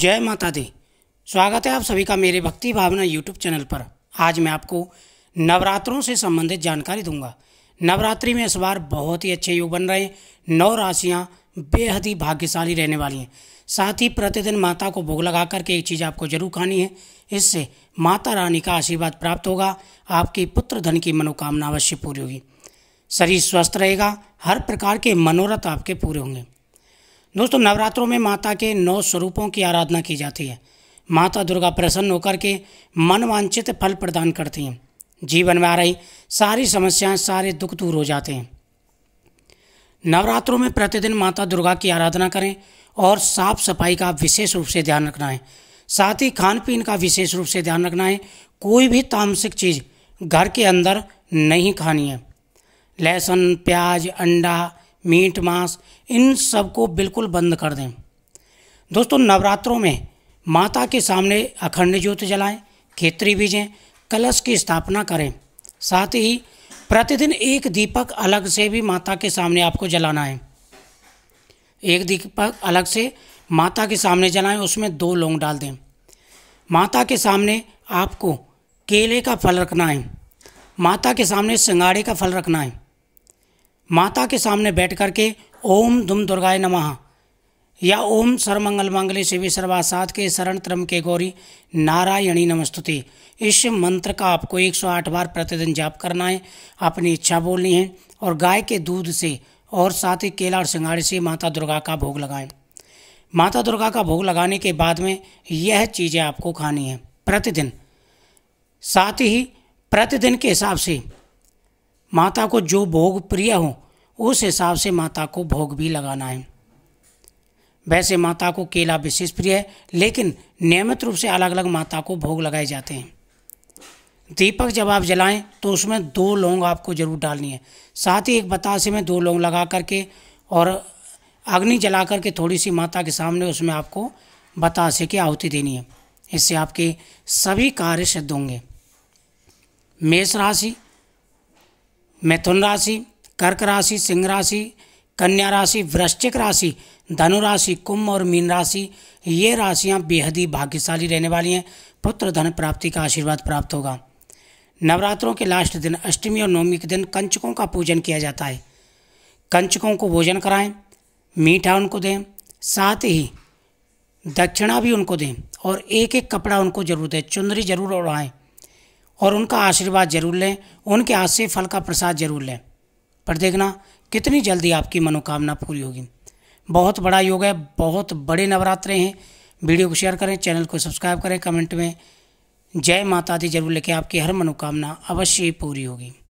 जय माता दी स्वागत है आप सभी का मेरे भक्ति भावना यूट्यूब चैनल पर आज मैं आपको नवरात्रों से संबंधित जानकारी दूंगा नवरात्रि में इस बार बहुत ही अच्छे योग बन रहे हैं नौ राशियाँ बेहद ही भाग्यशाली रहने वाली हैं साथ ही प्रतिदिन माता को भोग लगा करके एक चीज़ आपको जरूर खानी है इससे माता रानी का आशीर्वाद प्राप्त होगा आपकी पुत्र धन की मनोकामना अवश्य पूरी होगी शरीर स्वस्थ रहेगा हर प्रकार के मनोरथ आपके पूरे होंगे दोस्तों नवरात्रों में माता के नौ स्वरूपों की आराधना की जाती है माता दुर्गा प्रसन्न होकर के मनवांछित फल प्रदान करती हैं जीवन में आ रही सारी समस्याएं सारे दुख दूर हो जाते हैं नवरात्रों में प्रतिदिन माता दुर्गा की आराधना करें और साफ सफाई का विशेष रूप से ध्यान रखना है साथ ही खान पीन का विशेष रूप से ध्यान रखना है कोई भी तामसिक चीज़ घर के अंदर नहीं खानी है लहसुन प्याज अंडा मीट मांस इन सब को बिल्कुल बंद कर दें दोस्तों नवरात्रों में माता के सामने अखंड ज्योत जलाएं खेतरी बीजें कलश की स्थापना करें साथ ही प्रतिदिन एक दीपक अलग से भी माता के सामने आपको जलाना है एक दीपक अलग से माता के सामने जलाएं उसमें दो लौंग डाल दें माता के सामने आपको केले का फल रखना है माता के सामने सिंगाड़े का फल रखना है माता के सामने बैठ करके ओम धुम दुर्गाय नमः या ओम सर्वमंगल मंगले शिव सर्वासाद के शरण त्रम के गौरी नारायणी नमस्तुति इस मंत्र का आपको 108 बार प्रतिदिन जाप करना है अपनी इच्छा बोलनी है और गाय के दूध से और साथ ही केला और सिंगाड़े से माता दुर्गा का भोग लगाएं माता दुर्गा का भोग लगाने के बाद में यह चीज़ें आपको खानी है प्रतिदिन साथ ही प्रतिदिन के हिसाब से माता को जो भोग प्रिय हो उस हिसाब से माता को भोग भी लगाना है वैसे माता को केला विशेष प्रिय है लेकिन नियमित रूप से अलग अलग माता को भोग लगाए जाते हैं दीपक जब आप जलाएं तो उसमें दो लौंग आपको जरूर डालनी है साथ ही एक बतासे में दो लौंग लगा करके और अग्नि जला करके थोड़ी सी माता के सामने उसमें आपको बतासे की आहुति देनी है इससे आपके सभी कार्य सिद्ध होंगे मेष राशि मिथुन राशि कर्क राशि सिंह राशि कन्या राशि वृश्चिक राशि धनु राशि कुंभ और मीन राशि ये राशियाँ बेहद ही भाग्यशाली रहने वाली हैं पुत्र धन प्राप्ति का आशीर्वाद प्राप्त होगा नवरात्रों के लास्ट दिन अष्टमी और नवमी के दिन कंचकों का पूजन किया जाता है कंचकों को भोजन कराएं मीठा उनको दें साथ ही दक्षिणा भी उनको दें और एक एक कपड़ा उनको जरूर दें चुनरी जरूर उड़ाएँ और उनका आशीर्वाद जरूर लें उनके हाथ से फल का प्रसाद जरूर लें पर देखना कितनी जल्दी आपकी मनोकामना पूरी होगी बहुत बड़ा योग है बहुत बड़े नवरात्रे हैं वीडियो को शेयर करें चैनल को सब्सक्राइब करें कमेंट में जय माता दी जरूर लेके आपकी हर मनोकामना अवश्य पूरी होगी